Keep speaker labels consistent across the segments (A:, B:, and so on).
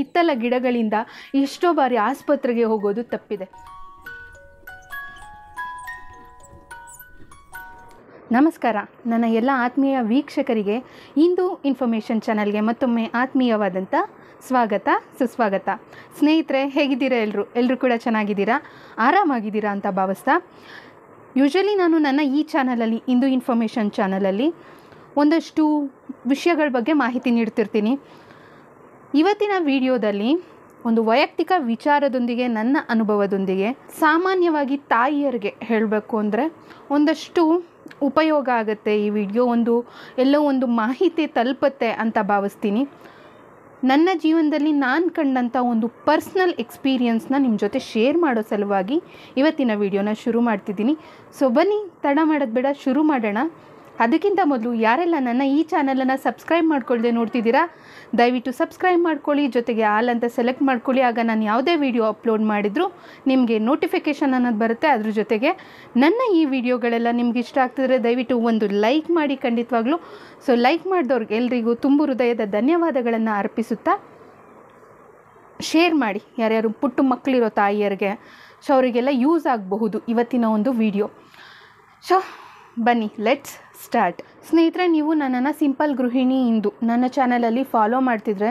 A: ಹಿತ್ತಲ ಗಿಡಗಳಿಂದ ಎಷ್ಟೋ ಬಾರಿ ಆಸ್ಪತ್ರೆಗೆ ಹೋಗೋದು ತಪ್ಪಿದೆ ನಮಸ್ಕಾರ ನನ್ನ ಎಲ್ಲ ಆತ್ಮೀಯ ವೀಕ್ಷಕರಿಗೆ ಇಂದು ಇನ್ಫಾರ್ಮೇಷನ್ ಚಾನಲ್ಗೆ ಮತ್ತೊಮ್ಮೆ ಆತ್ಮೀಯವಾದಂಥ ಸ್ವಾಗತ ಸುಸ್ವಾಗತ ಸ್ನೇಹಿತರೆ ಹೇಗಿದ್ದೀರಾ ಎಲ್ಲರೂ ಎಲ್ಲರೂ ಕೂಡ ಚೆನ್ನಾಗಿದ್ದೀರಾ ಆರಾಮಾಗಿದ್ದೀರಾ ಅಂತ ಭಾವಿಸ್ತಾ ಯೂಶ್ವಲಿ ನಾನು ನನ್ನ ಈ ಚಾನಲಲ್ಲಿ ಇಂದು ಇನ್ಫಾರ್ಮೇಷನ್ ಚಾನಲಲ್ಲಿ ಒಂದಷ್ಟು ವಿಷಯಗಳ ಬಗ್ಗೆ ಮಾಹಿತಿ ನೀಡ್ತಿರ್ತೀನಿ ಇವತ್ತಿನ ವಿಡಿಯೋದಲ್ಲಿ ಒಂದು ವೈಯಕ್ತಿಕ ವಿಚಾರದೊಂದಿಗೆ ನನ್ನ ಅನುಭವದೊಂದಿಗೆ ಸಾಮಾನ್ಯವಾಗಿ ತಾಯಿಯರಿಗೆ ಹೇಳಬೇಕು ಅಂದರೆ ಒಂದಷ್ಟು ಉಪಯೋಗ ಆಗುತ್ತೆ ಈ ವಿಡಿಯೋ ಒಂದು ಎಲ್ಲೋ ಒಂದು ಮಾಹಿತಿ ತಲುಪತ್ತೆ ಅಂತ ಭಾವಿಸ್ತೀನಿ ನನ್ನ ಜೀವನದಲ್ಲಿ ನಾನು ಕಂಡಂಥ ಒಂದು ಪರ್ಸ್ನಲ್ ಎಕ್ಸ್ಪೀರಿಯನ್ಸ್ನ ನಿಮ್ಮ ಜೊತೆ ಶೇರ್ ಮಾಡೋ ಸಲುವಾಗಿ ಇವತ್ತಿನ ವಿಡಿಯೋನ ಶುರು ಮಾಡ್ತಿದ್ದೀನಿ ಸೊ ಬನ್ನಿ ತಡ ಮಾಡೋದು ಬೇಡ ಶುರು ಮಾಡೋಣ ಅದಕ್ಕಿಂತ ಮೊದಲು ಯಾರೆಲ್ಲ ನನ್ನ ಈ ಚಾನಲನ್ನು ಸಬ್ಸ್ಕ್ರೈಬ್ ಮಾಡ್ಕೊಳ್ಳದೆ ನೋಡ್ತಿದ್ದೀರಾ ದಯವಿಟ್ಟು ಸಬ್ಸ್ಕ್ರೈಬ್ ಮಾಡ್ಕೊಳ್ಳಿ ಜೊತೆಗೆ ಆಲ್ ಅಂತ ಸೆಲೆಕ್ಟ್ ಮಾಡ್ಕೊಳ್ಳಿ ಆಗ ನಾನು ಯಾವುದೇ ವಿಡಿಯೋ ಅಪ್ಲೋಡ್ ಮಾಡಿದರೂ ನಿಮಗೆ ನೋಟಿಫಿಕೇಷನ್ ಅನ್ನೋದು ಬರುತ್ತೆ ಅದ್ರ ಜೊತೆಗೆ ನನ್ನ ಈ ವಿಡಿಯೋಗಳೆಲ್ಲ ನಿಮ್ಗೆ ಇಷ್ಟ ಆಗ್ತಿದ್ರೆ ದಯವಿಟ್ಟು ಒಂದು ಲೈಕ್ ಮಾಡಿ ಖಂಡಿತವಾಗ್ಲೂ ಸೊ ಲೈಕ್ ಮಾಡಿದವ್ರಿಗೆ ಎಲ್ರಿಗೂ ತುಂಬ ಹೃದಯದ ಧನ್ಯವಾದಗಳನ್ನು ಅರ್ಪಿಸುತ್ತಾ ಶೇರ್ ಮಾಡಿ ಯಾರ್ಯಾರು ಪುಟ್ಟ ಮಕ್ಕಳಿರೋ ತಾಯಿಯರಿಗೆ ಸೊ ಅವರಿಗೆಲ್ಲ ಯೂಸ್ ಆಗಬಹುದು ಇವತ್ತಿನ ಒಂದು ವಿಡಿಯೋ ಸೊ ಬನ್ನಿ ಲೆಟ್ಸ್ ಸ್ಟಾರ್ಟ್ ಸ್ನೇಹಿತರೆ ನೀವು ನನ್ನನ್ನು ಸಿಂಪಲ್ ಗೃಹಿಣಿ ಇಂದು ನನ್ನ ಚಾನಲಲ್ಲಿ ಫಾಲೋ ಮಾಡ್ತಿದ್ರೆ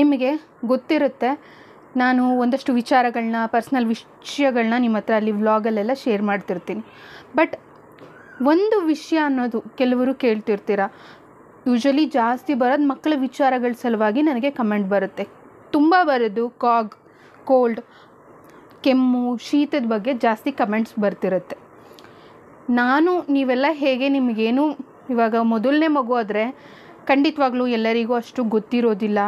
A: ನಿಮಗೆ ಗೊತ್ತಿರುತ್ತೆ ನಾನು ಒಂದಷ್ಟು ವಿಚಾರಗಳನ್ನ ಪರ್ಸ್ನಲ್ ವಿಷಯಗಳನ್ನ ನಿಮ್ಮ ಹತ್ರ ಅಲ್ಲಿ ವ್ಲಾಗಲ್ಲೆಲ್ಲ ಶೇರ್ ಮಾಡ್ತಿರ್ತೀನಿ ಬಟ್ ಒಂದು ವಿಷಯ ಅನ್ನೋದು ಕೆಲವರು ಕೇಳ್ತಿರ್ತೀರ ಯೂಶಲಿ ಜಾಸ್ತಿ ಬರೋದು ಮಕ್ಕಳ ವಿಚಾರಗಳ ಸಲುವಾಗಿ ನನಗೆ ಕಮೆಂಟ್ ಬರುತ್ತೆ ತುಂಬ ಬರೋದು ಕಾಗ್ ಕೋಲ್ಡ್ ಕೆಮ್ಮು ಶೀತದ ಬಗ್ಗೆ ಜಾಸ್ತಿ ಕಮೆಂಟ್ಸ್ ಬರ್ತಿರುತ್ತೆ ನಾನು ನೀವೆಲ್ಲ ಹೇಗೆ ನಿಮಗೇನು ಇವಾಗ ಮೊದಲನೇ ಮಗು ಆದರೆ ಖಂಡಿತವಾಗ್ಲೂ ಎಲ್ಲರಿಗೂ ಅಷ್ಟು ಗೊತ್ತಿರೋದಿಲ್ಲ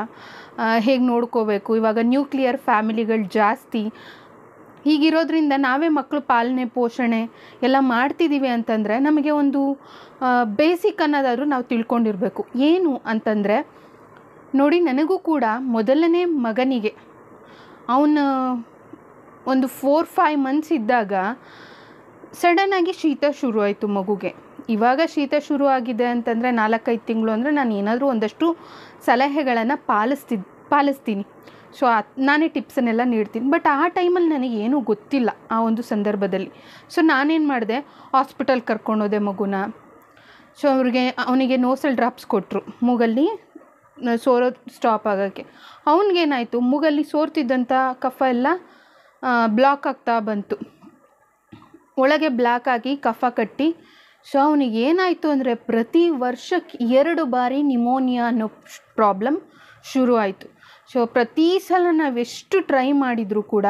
A: ಹೇಗೆ ನೋಡ್ಕೋಬೇಕು ಇವಾಗ ನ್ಯೂಕ್ಲಿಯರ್ ಫ್ಯಾಮಿಲಿಗಳು ಜಾಸ್ತಿ ಹೀಗಿರೋದ್ರಿಂದ ನಾವೇ ಮಕ್ಕಳು ಪಾಲನೆ ಪೋಷಣೆ ಎಲ್ಲ ಮಾಡ್ತಿದ್ದೀವಿ ಅಂತಂದರೆ ನಮಗೆ ಒಂದು ಬೇಸಿಕ್ ಅನ್ನೋದಾದರೂ ನಾವು ತಿಳ್ಕೊಂಡಿರಬೇಕು ಏನು ಅಂತಂದರೆ ನೋಡಿ ನನಗೂ ಕೂಡ ಮೊದಲನೇ ಮಗನಿಗೆ ಅವನ ಒಂದು ಫೋರ್ ಫೈವ್ ಮಂತ್ಸ್ ಇದ್ದಾಗ ಸಡನ್ನಾಗಿ ಶೀತ ಶುರುವಾಯಿತು ಮಗುಗೆ ಇವಾಗ ಶೀತ ಶುರು ಆಗಿದೆ ಅಂತಂದರೆ ನಾಲ್ಕೈದು ತಿಂಗಳು ಅಂದರೆ ನಾನು ಏನಾದರೂ ಒಂದಷ್ಟು ಸಲಹೆಗಳನ್ನು ಪಾಲಿಸ್ತಿ ಪಾಲಿಸ್ತೀನಿ ಸೊ ನಾನೇ ಟಿಪ್ಸನ್ನೆಲ್ಲ ನೀಡ್ತೀನಿ ಬಟ್ ಆ ಟೈಮಲ್ಲಿ ನನಗೇನೂ ಗೊತ್ತಿಲ್ಲ ಆ ಒಂದು ಸಂದರ್ಭದಲ್ಲಿ ಸೊ ನಾನೇನು ಮಾಡಿದೆ ಹಾಸ್ಪಿಟಲ್ ಕರ್ಕೊಂಡೋದೆ ಮಗುನ ಸೊ ಅವ್ರಿಗೆ ಅವನಿಗೆ ನೋಸಲ್ ಡ್ರಾಪ್ಸ್ ಕೊಟ್ಟರು ಮೂಗಲ್ಲಿ ಸೋರೋದು ಸ್ಟಾಪ್ ಆಗೋಕ್ಕೆ ಅವನಿಗೇನಾಯಿತು ಮೂಗಲ್ಲಿ ಸೋರ್ತಿದ್ದಂಥ ಕಫ ಎಲ್ಲ ಬ್ಲಾಕ್ ಆಗ್ತಾ ಬಂತು ಒಳಗೆ ಬ್ಲ್ಯಾಕ್ ಆಗಿ ಕಫ ಕಟ್ಟಿ ಸೊ ಅವನಿಗೆ ಏನಾಯಿತು ಅಂದರೆ ಪ್ರತಿ ವರ್ಷಕ್ಕೆ ಎರಡು ಬಾರಿ ನಿಮೋನಿಯಾ ಅನ್ನೋ ಪ್ರಾಬ್ಲಮ್ ಶುರು ಆಯಿತು ಸೊ ಪ್ರತಿ ಸಲ ನಾವೆಷ್ಟು ಟ್ರೈ ಮಾಡಿದರೂ ಕೂಡ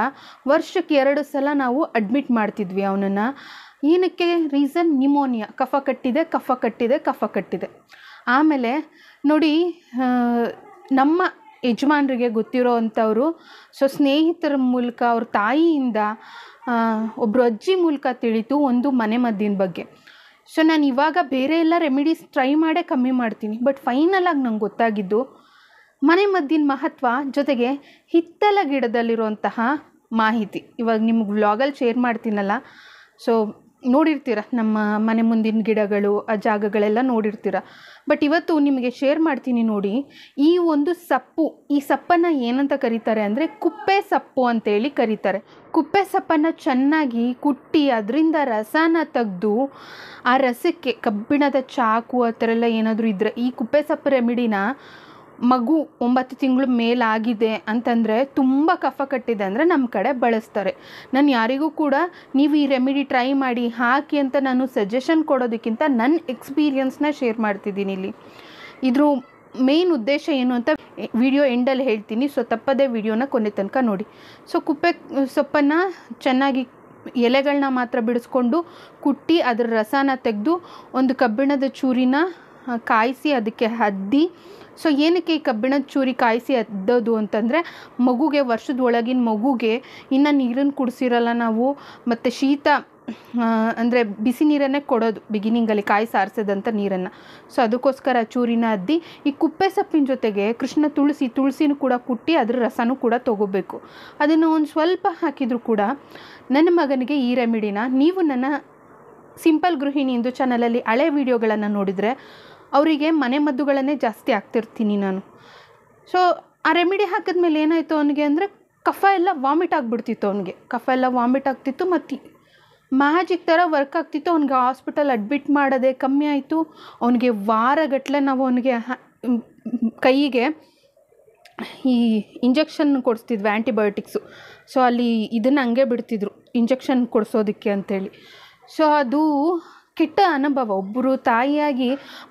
A: ವರ್ಷಕ್ಕೆ ಎರಡು ಸಲ ನಾವು ಅಡ್ಮಿಟ್ ಮಾಡ್ತಿದ್ವಿ ಅವನನ್ನು ಏನಕ್ಕೆ ರೀಸನ್ ನಿಮೋನಿಯಾ ಕಫ ಕಟ್ಟಿದೆ ಕಫ ಕಟ್ಟಿದೆ ಕಫ ಕಟ್ಟಿದೆ ಆಮೇಲೆ ನೋಡಿ ನಮ್ಮ ಯಜಮಾನರಿಗೆ ಗೊತ್ತಿರೋ ಅಂಥವರು ಸೊ ಸ್ನೇಹಿತರ ಮೂಲಕ ಅವ್ರ ತಾಯಿಯಿಂದ ಒಬ್ಬರು ಅಜ್ಜಿ ಮೂಲಕ ತಿಳಿತು ಒಂದು ಮನೆ ಮದ್ದಿನ ಬಗ್ಗೆ ಸೊ ನಾನು ಇವಾಗ ಬೇರೆ ಎಲ್ಲ ರೆಮಿಡೀಸ್ ಟ್ರೈ ಮಾಡೇ ಕಮ್ಮಿ ಮಾಡ್ತೀನಿ ಬಟ್ ಫೈನಲ್ ಆಗಿ ನಂಗೆ ಗೊತ್ತಾಗಿದ್ದು ಮನೆ ಮದ್ದಿನ ಮಹತ್ವ ಜೊತೆಗೆ ಹಿತ್ತಲ ಗಿಡದಲ್ಲಿರುವಂತಹ ಮಾಹಿತಿ ಇವಾಗ ನಿಮ್ಗೆ ವ್ಲಾಗಲ್ಲಿ ಶೇರ್ ಮಾಡ್ತೀನಲ್ಲ ಸೊ ನೋಡಿರ್ತೀರ ನಮ್ಮ ಮನೆ ಮುಂದಿನ ಗಿಡಗಳು ಆ ಜಾಗಗಳೆಲ್ಲ ನೋಡಿರ್ತೀರ ಬಟ್ ಇವತ್ತು ನಿಮಗೆ ಶೇರ್ ಮಾಡ್ತೀನಿ ನೋಡಿ ಈ ಒಂದು ಸಪ್ಪು ಈ ಸಪ್ಪನ್ನು ಏನಂತ ಕರೀತಾರೆ ಅಂದರೆ ಕುಪ್ಪೆ ಸಪ್ಪು ಅಂತೇಳಿ ಕರೀತಾರೆ ಕುಪ್ಪೆ ಸಪ್ಪನ್ನು ಚೆನ್ನಾಗಿ ಕುಟ್ಟಿ ಅದರಿಂದ ರಸನ ತೆಗೆದು ಆ ರಸಕ್ಕೆ ಕಬ್ಬಿಣದ ಚಾಕು ಆ ಥರ ಎಲ್ಲ ಏನಾದರೂ ಇದ್ದರೆ ಈ ಕುಪ್ಪೆ ಸೊಪ್ಪು ರೆಮಿಡಿನ ಮಗು ಒಂಬತ್ತು ತಿಂಗಳು ಮೇಲಾಗಿದೆ ಅಂತಂದರೆ ತುಂಬ ಕಫ ಕಟ್ಟಿದೆ ಅಂದರೆ ನಮ್ಮ ಕಡೆ ಬಳಸ್ತಾರೆ ನಾನು ಯಾರಿಗೂ ಕೂಡ ನೀವು ಈ ರೆಮಿಡಿ ಟ್ರೈ ಮಾಡಿ ಹಾಕಿ ಅಂತ ನಾನು ಸಜೆಷನ್ ಕೊಡೋದಕ್ಕಿಂತ ನನ್ನ ಎಕ್ಸ್ಪೀರಿಯನ್ಸ್ನ ಶೇರ್ ಮಾಡ್ತಿದ್ದೀನಿ ಇಲ್ಲಿ ಇದ್ರ ಮೇನ್ ಉದ್ದೇಶ ಏನು ಅಂತ ವಿಡಿಯೋ ಎಂಡಲ್ಲಿ ಹೇಳ್ತೀನಿ ಸೊ ತಪ್ಪದೇ ವಿಡಿಯೋನ ಕೊನೆ ತನಕ ನೋಡಿ ಸೊ ಕುಪ್ಪೆ ಸೊಪ್ಪನ್ನು ಚೆನ್ನಾಗಿ ಎಲೆಗಳನ್ನ ಮಾತ್ರ ಬಿಡಿಸ್ಕೊಂಡು ಕುಟ್ಟಿ ಅದರ ರಸನ ತೆಗೆದು ಒಂದು ಕಬ್ಬಿಣದ ಚೂರಿನ ಕಾಯಿಸಿ ಅದಕ್ಕೆ ಹದ್ದಿ ಸೊ ಏನಕ್ಕೆ ಈ ಕಬ್ಬಿಣದ ಚೂರಿ ಕಾಯಿಸಿ ಅದ್ದೋದು ಅಂತಂದರೆ ಮಗುಗೆ ವರ್ಷದ ಒಳಗಿನ ಮಗುಗೆ ಇನ್ನು ನೀರನ್ನು ಕುಡಿಸಿರಲ್ಲ ನಾವು ಮತ್ತು ಶೀತ ಅಂದರೆ ಬಿಸಿ ನೀರನ್ನೇ ಕೊಡೋದು ಬಿಗಿನಿಂಗಲ್ಲಿ ಕಾಯಿ ಸಾರಿಸಿದಂಥ ನೀರನ್ನು ಸೊ ಅದಕ್ಕೋಸ್ಕರ ಚೂರಿನ ಅದ್ದಿ ಈ ಕುಪ್ಪೆ ಸೊಪ್ಪಿನ ಜೊತೆಗೆ ಕೃಷ್ಣ ತುಳಸಿ ತುಳಸಿನೂ ಕೂಡ ಕುಟ್ಟಿ ಅದರ ರಸನೂ ಕೂಡ ತೊಗೋಬೇಕು ಅದನ್ನು ಒಂದು ಸ್ವಲ್ಪ ಹಾಕಿದರೂ ಕೂಡ ನನ್ನ ಮಗನಿಗೆ ಈ ರೆಮಿಡಿನ ನೀವು ನನ್ನ ಸಿಂಪಲ್ ಗೃಹಿಣಿ ಇಂದು ಚಾನಲಲ್ಲಿ ಹಳೆ ವಿಡಿಯೋಗಳನ್ನು ನೋಡಿದರೆ ಅವರಿಗೆ ಮನೆಮದ್ದುಗಳನ್ನೇ ಜಾಸ್ತಿ ಆಗ್ತಿರ್ತೀನಿ ನಾನು ಸೊ ಆ ರೆಮಿಡಿ ಹಾಕಿದ್ಮೇಲೆ ಏನಾಯಿತು ಅವನಿಗೆ ಅಂದರೆ ಕಫ ಎಲ್ಲ ವಾಮಿಟ್ ಆಗಿಬಿಡ್ತಿತ್ತು ಅವನಿಗೆ ಕಫ ಎಲ್ಲ ವಾಮಿಟ್ ಆಗ್ತಿತ್ತು ಮತ್ತು ಮ್ಯಾಜಿಕ್ ಥರ ವರ್ಕ್ ಆಗ್ತಿತ್ತು ಅವ್ನಿಗೆ ಹಾಸ್ಪಿಟಲ್ ಅಡ್ಮಿಟ್ ಮಾಡೋದೇ ಕಮ್ಮಿ ಆಯಿತು ಅವನಿಗೆ ವಾರಗಟ್ಟಲೆ ನಾವು ಅವನಿಗೆ ಕೈಗೆ ಈ ಇಂಜೆಕ್ಷನ್ ಕೊಡಿಸ್ತಿದ್ವಿ ಆ್ಯಂಟಿಬಯೋಟಿಕ್ಸು ಸೊ ಅಲ್ಲಿ ಇದನ್ನು ಹಂಗೆ ಬಿಡ್ತಿದ್ರು ಇಂಜೆಕ್ಷನ್ ಕೊಡಿಸೋದಕ್ಕೆ ಅಂಥೇಳಿ ಸೊ ಅದು ಕೆಟ್ಟ ಅನುಭವ ಒಬ್ಬರು ತಾಯಿಯಾಗಿ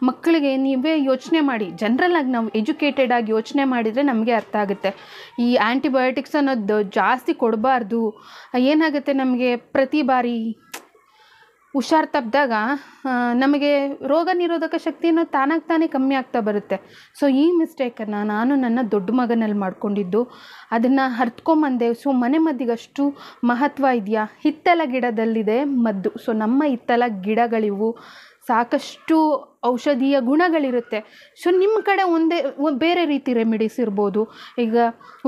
A: ಮಕ್ಕಳಿಗೆ ನೀವೇ ಯೋಚನೆ ಮಾಡಿ ಜನ್ರಲಾಗಿ ನಾವು ಎಜುಕೇಟೆಡ್ ಆಗಿ ಯೋಚನೆ ಮಾಡಿದರೆ ನಮಗೆ ಅರ್ಥ ಆಗುತ್ತೆ ಈ ಆ್ಯಂಟಿಬಯೋಟಿಕ್ಸ್ ಅನ್ನೋದು ಜಾಸ್ತಿ ಕೊಡಬಾರ್ದು ಏನಾಗುತ್ತೆ ನಮಗೆ ಪ್ರತಿ ಬಾರಿ ಹುಷಾರ್ ತಪ್ಪಿದಾಗ ನಮಗೆ ರೋಗ ನಿರೋಧಕ ಶಕ್ತಿ ಅನ್ನೋದು ತಾನೇ ಕಮ್ಮಿ ಆಗ್ತಾ ಬರುತ್ತೆ ಸೊ ಈ ಮಿಸ್ಟೇಕನ್ನು ನಾನು ನನ್ನ ದೊಡ್ಡ ಮಗನಲ್ಲಿ ಮಾಡಿಕೊಂಡಿದ್ದು ಅದನ್ನು ಹರ್ತ್ಕೊಂಬಂದೆ ಸೊ ಮನೆ ಮದ್ದಿಗೆ ಅಷ್ಟು ಮಹತ್ವ ಇದೆಯಾ ಹಿತ್ತಲ ಗಿಡದಲ್ಲಿದೆ ಮದ್ದು ಸೊ ನಮ್ಮ ಹಿತ್ತಲ ಗಿಡಗಳಿವು ಸಾಕಷ್ಟು ಔಷಧೀಯ ಗುಣಗಳಿರುತ್ತೆ ಸೊ ನಿಮ್ಮ ಕಡೆ ಒಂದೇ ಬೇರೆ ರೀತಿ ರೆಮಿಡೀಸ್ ಇರ್ಬೋದು ಈಗ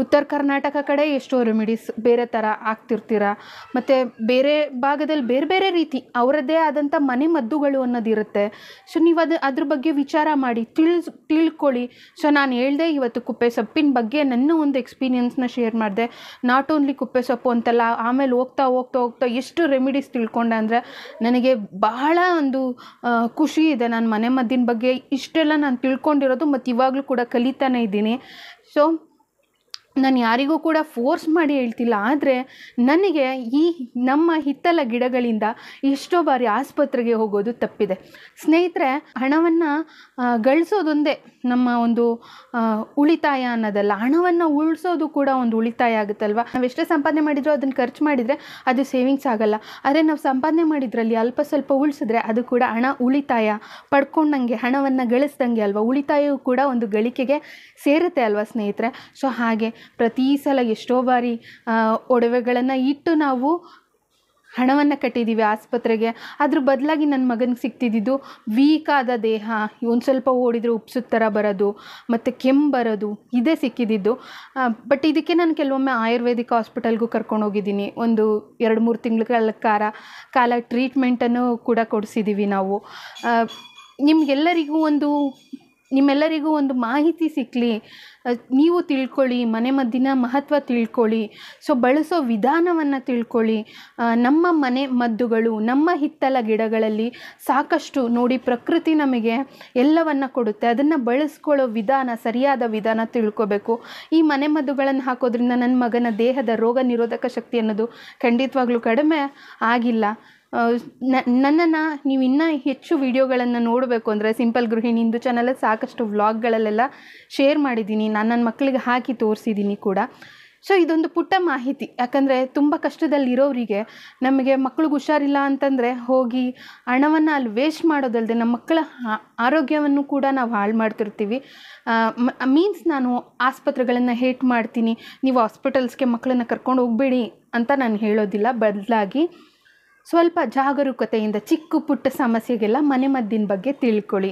A: ಉತ್ತರ ಕರ್ನಾಟಕ ಕಡೆ ಎಷ್ಟೋ ರೆಮಿಡೀಸ್ ಬೇರೆ ಥರ ಆಗ್ತಿರ್ತೀರ ಮತ್ತು ಬೇರೆ ಭಾಗದಲ್ಲಿ ಬೇರೆ ಬೇರೆ ರೀತಿ ಅವರದ್ದೇ ಆದಂಥ ಮನೆ ಮದ್ದುಗಳು ಅನ್ನೋದಿರುತ್ತೆ ಸೊ ನೀವು ಅದು ಅದ್ರ ಬಗ್ಗೆ ವಿಚಾರ ಮಾಡಿ ತಿಳಿಸ್ ತಿಳ್ಕೊಳ್ಳಿ ಸೊ ನಾನು ಹೇಳ್ದೆ ಇವತ್ತು ಕುಪ್ಪೆ ಸೊಪ್ಪಿನ ಬಗ್ಗೆ ನನ್ನ ಒಂದು ಎಕ್ಸ್ಪೀರಿಯನ್ಸ್ನ ಶೇರ್ ಮಾಡಿದೆ ನಾಟ್ ಓನ್ಲಿ ಕುಪ್ಪೆ ಸೊಪ್ಪು ಅಂತೆಲ್ಲ ಆಮೇಲೆ ಹೋಗ್ತಾ ಹೋಗ್ತಾ ಹೋಗ್ತಾ ಎಷ್ಟು ರೆಮಿಡೀಸ್ ತಿಳ್ಕೊಂಡೆ ಅಂದರೆ ನನಗೆ ಬಹಳ ಒಂದು ಖುಷಿ ಇದೆ ನಾನು ಮನೆ ಬಗ್ಗೆ ಇಷ್ಟೆಲ್ಲ ನಾನು ತಿಳ್ಕೊಂಡಿರೋದು ಮತ್ತು ಇವಾಗಲೂ ಕೂಡ ಕಲಿತಾನೆ ಇದ್ದೀನಿ ಸೊ ನಾನು ಯಾರಿಗೂ ಕೂಡ ಫೋರ್ಸ್ ಮಾಡಿ ಹೇಳ್ತಿಲ್ಲ ಆದರೆ ನನಗೆ ಈ ನಮ್ಮ ಹಿತ್ತಲ ಗಿಡಗಳಿಂದ ಎಷ್ಟೋ ಬಾರಿ ಆಸ್ಪತ್ರೆಗೆ ಹೋಗೋದು ತಪ್ಪಿದೆ ಸ್ನೇಹಿತರೆ ಹಣವನ್ನು ಗಳಿಸೋದೊಂದೇ ನಮ್ಮ ಒಂದು ಉಳಿತಾಯ ಅನ್ನೋದಲ್ಲ ಹಣವನ್ನು ಉಳಿಸೋದು ಕೂಡ ಒಂದು ಉಳಿತಾಯ ಆಗುತ್ತಲ್ವ ನಾವು ಎಷ್ಟೇ ಸಂಪಾದನೆ ಮಾಡಿದರೂ ಅದನ್ನು ಖರ್ಚು ಮಾಡಿದರೆ ಅದು ಸೇವಿಂಗ್ಸ್ ಆಗಲ್ಲ ಆದರೆ ನಾವು ಸಂಪಾದನೆ ಮಾಡಿದ್ರಲ್ಲಿ ಅಲ್ಪ ಸ್ವಲ್ಪ ಉಳಿಸಿದ್ರೆ ಅದು ಕೂಡ ಹಣ ಉಳಿತಾಯ ಪಡ್ಕೊಂಡಂಗೆ ಹಣವನ್ನು ಗಳಿಸ್ದಂಗೆ ಅಲ್ವಾ ಉಳಿತಾಯವೂ ಕೂಡ ಒಂದು ಗಳಿಕೆಗೆ ಸೇರುತ್ತೆ ಅಲ್ವಾ ಸ್ನೇಹಿತರೆ ಸೊ ಹಾಗೆ ಪ್ರತಿ ಸಲ ಎಷ್ಟೋ ಬಾರಿ ಒಡವೆಗಳನ್ನು ಇಟ್ಟು ನಾವು ಹಣವನ್ನು ಕಟ್ಟಿದ್ದೀವಿ ಆಸ್ಪತ್ರೆಗೆ ಅದ್ರ ಬದಲಾಗಿ ನನ್ನ ಮಗನಿಗೆ ಸಿಗ್ತಿದ್ದಿದ್ದು ವೀಕಾದ ದೇಹ ಒಂದು ಸ್ವಲ್ಪ ಓಡಿದರೆ ಉಪ್ಸು ಥರ ಬರೋದು ಮತ್ತು ಕೆಮ್ಮು ಬರೋದು ಇದೇ ಸಿಕ್ಕಿದ್ದಿದ್ದು ಬಟ್ ಇದಕ್ಕೆ ನಾನು ಕೆಲವೊಮ್ಮೆ ಆಯುರ್ವೇದಿಕ್ ಹಾಸ್ಪಿಟಲ್ಗೂ ಹೋಗಿದ್ದೀನಿ ಒಂದು ಎರಡು ಮೂರು ತಿಂಗಳ ಕಾಲ ಕಾರ ಕಾಲ ಟ್ರೀಟ್ಮೆಂಟನ್ನು ಕೂಡ ಕೊಡಿಸಿದ್ದೀವಿ ನಾವು ನಿಮಗೆಲ್ಲರಿಗೂ ಒಂದು ನಿಮ್ಮೆಲ್ಲರಿಗೂ ಒಂದು ಮಾಹಿತಿ ಸಿಕ್ಕಲಿ ನೀವು ತಿಳ್ಕೊಳ್ಳಿ ಮನೆಮದ್ದಿನ ಮಹತ್ವ ತಿಳ್ಕೊಳ್ಳಿ ಸೊ ಬಳಸೋ ವಿಧಾನವನ್ನು ತಿಳ್ಕೊಳ್ಳಿ ನಮ್ಮ ಮನೆ ಮದ್ದುಗಳು ನಮ್ಮ ಹಿತ್ತಲ ಗಿಡಗಳಲ್ಲಿ ಸಾಕಷ್ಟು ನೋಡಿ ಪ್ರಕೃತಿ ನಮಗೆ ಎಲ್ಲವನ್ನು ಕೊಡುತ್ತೆ ಅದನ್ನು ಬಳಸ್ಕೊಳ್ಳೋ ವಿಧಾನ ಸರಿಯಾದ ವಿಧಾನ ತಿಳ್ಕೊಬೇಕು ಈ ಮನೆಮದ್ದುಗಳನ್ನು ಹಾಕೋದ್ರಿಂದ ನನ್ನ ಮಗನ ದೇಹದ ರೋಗ ನಿರೋಧಕ ಶಕ್ತಿ ಅನ್ನೋದು ಖಂಡಿತವಾಗ್ಲೂ ಕಡಿಮೆ ಆಗಿಲ್ಲ ನನ್ನನ್ನು ನೀವು ಇನ್ನೂ ಹೆಚ್ಚು ವೀಡಿಯೋಗಳನ್ನು ನೋಡಬೇಕು ಅಂದರೆ ಸಿಂಪಲ್ ಗೃಹಿಣಿ ಇಂದು ಚಾನಲಲ್ಲಿ ಸಾಕಷ್ಟು ವ್ಲಾಗ್ಗಳಲ್ಲೆಲ್ಲ ಶೇರ್ ಮಾಡಿದ್ದೀನಿ ನಾನು ನನ್ನ ಮಕ್ಕಳಿಗೆ ಹಾಕಿ ತೋರಿಸಿದ್ದೀನಿ ಕೂಡ ಸೊ ಇದೊಂದು ಪುಟ್ಟ ಮಾಹಿತಿ ಯಾಕಂದರೆ ತುಂಬ ಕಷ್ಟದಲ್ಲಿರೋರಿಗೆ ನಮಗೆ ಮಕ್ಕಳಿಗೆ ಹುಷಾರಿಲ್ಲ ಅಂತಂದರೆ ಹೋಗಿ ಹಣವನ್ನು ಅಲ್ಲಿ ವೇಸ್ಟ್ ಮಾಡೋದಲ್ಲದೆ ನಮ್ಮ ಮಕ್ಕಳ ಆರೋಗ್ಯವನ್ನು ಕೂಡ ನಾವು ಹಾಳು ಮಾಡ್ತಿರ್ತೀವಿ ಮೀನ್ಸ್ ನಾನು ಆಸ್ಪತ್ರೆಗಳನ್ನು ಹೇಟ್ ಮಾಡ್ತೀನಿ ನೀವು ಹಾಸ್ಪಿಟಲ್ಸ್ಗೆ ಮಕ್ಕಳನ್ನು ಕರ್ಕೊಂಡು ಹೋಗಬೇಡಿ ಅಂತ ನಾನು ಹೇಳೋದಿಲ್ಲ ಬದಲಾಗಿ ಸ್ವಲ್ಪ ಜಾಗರೂಕತೆಯಿಂದ ಚಿಕ್ಕ ಪುಟ್ಟ ಸಮಸ್ಯೆಗೆಲ್ಲ ಮನೆಮದ್ದಿನ ಬಗ್ಗೆ ತಿಳ್ಕೊಳ್ಳಿ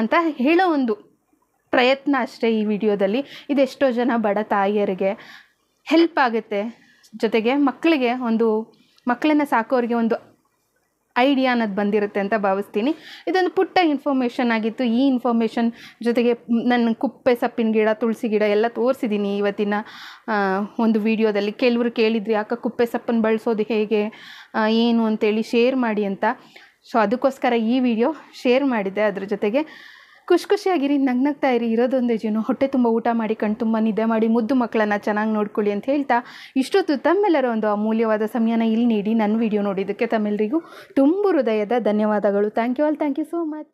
A: ಅಂತ ಹೇಳೋ ಒಂದು ಪ್ರಯತ್ನ ಅಷ್ಟೇ ಈ ವಿಡಿಯೋದಲ್ಲಿ ಇದೆಷ್ಟೋ ಜನ ಬಡ ತಾಯಿಯರಿಗೆ ಹೆಲ್ಪ್ ಆಗುತ್ತೆ ಜೊತೆಗೆ ಮಕ್ಕಳಿಗೆ ಒಂದು ಮಕ್ಕಳನ್ನ ಸಾಕೋರಿಗೆ ಒಂದು ಐಡಿಯಾ ಅನ್ನೋದು ಬಂದಿರುತ್ತೆ ಅಂತ ಭಾವಿಸ್ತೀನಿ ಇದೊಂದು ಪುಟ್ಟ ಇನ್ಫಾರ್ಮೇಷನ್ ಆಗಿತ್ತು ಈ ಇನ್ಫಾರ್ಮೇಷನ್ ಜೊತೆಗೆ ನನ್ನ ಕುಪ್ಪೆ ಸೊಪ್ಪಿನ ಗಿಡ ತುಳಸಿ ಗಿಡ ಎಲ್ಲ ತೋರಿಸಿದ್ದೀನಿ ಇವತ್ತಿನ ಒಂದು ವಿಡಿಯೋದಲ್ಲಿ ಕೆಲವರು ಕೇಳಿದ್ರು ಯಾಕೆ ಕುಪ್ಪೆ ಸೊಪ್ಪನ್ನು ಬಳಸೋದು ಹೇಗೆ ಏನು ಅಂತೇಳಿ ಶೇರ್ ಮಾಡಿ ಅಂತ ಸೊ ಅದಕ್ಕೋಸ್ಕರ ಈ ವಿಡಿಯೋ ಶೇರ್ ಮಾಡಿದೆ ಅದ್ರ ಜೊತೆಗೆ ಖುಷಿ ಖುಷಿಯಾಗಿರಿ ನಗ್ ನಗ್ತಾ ಇರಿ ಇರೋದೊಂದೇ ಜೀವನ ಹೊಟ್ಟೆ ತುಂಬ ಊಟ ಮಾಡಿ ಕಣ್ ತುಂಬ ನಿದ್ದೆ ಮಾಡಿ ಮುದ್ದು ಮಕ್ಕಳನ್ನು ಚೆನ್ನಾಗಿ ನೋಡ್ಕೊಳ್ಳಿ ಅಂತ ಹೇಳ್ತಾ ಇಷ್ಟೊತ್ತು ತಮ್ಮೆಲ್ಲರ ಒಂದು ಅಮೂಲ್ಯವಾದ ಸಮಯನ ಇಲ್ಲಿ ನೀಡಿ ನನ್ನ ವಿಡಿಯೋ ನೋಡಿದ್ದಕ್ಕೆ ತಮ್ಮೆಲ್ಲರಿಗೂ ತುಂಬ ಹೃದಯದ ಧನ್ಯವಾದಗಳು thank you all thank you so much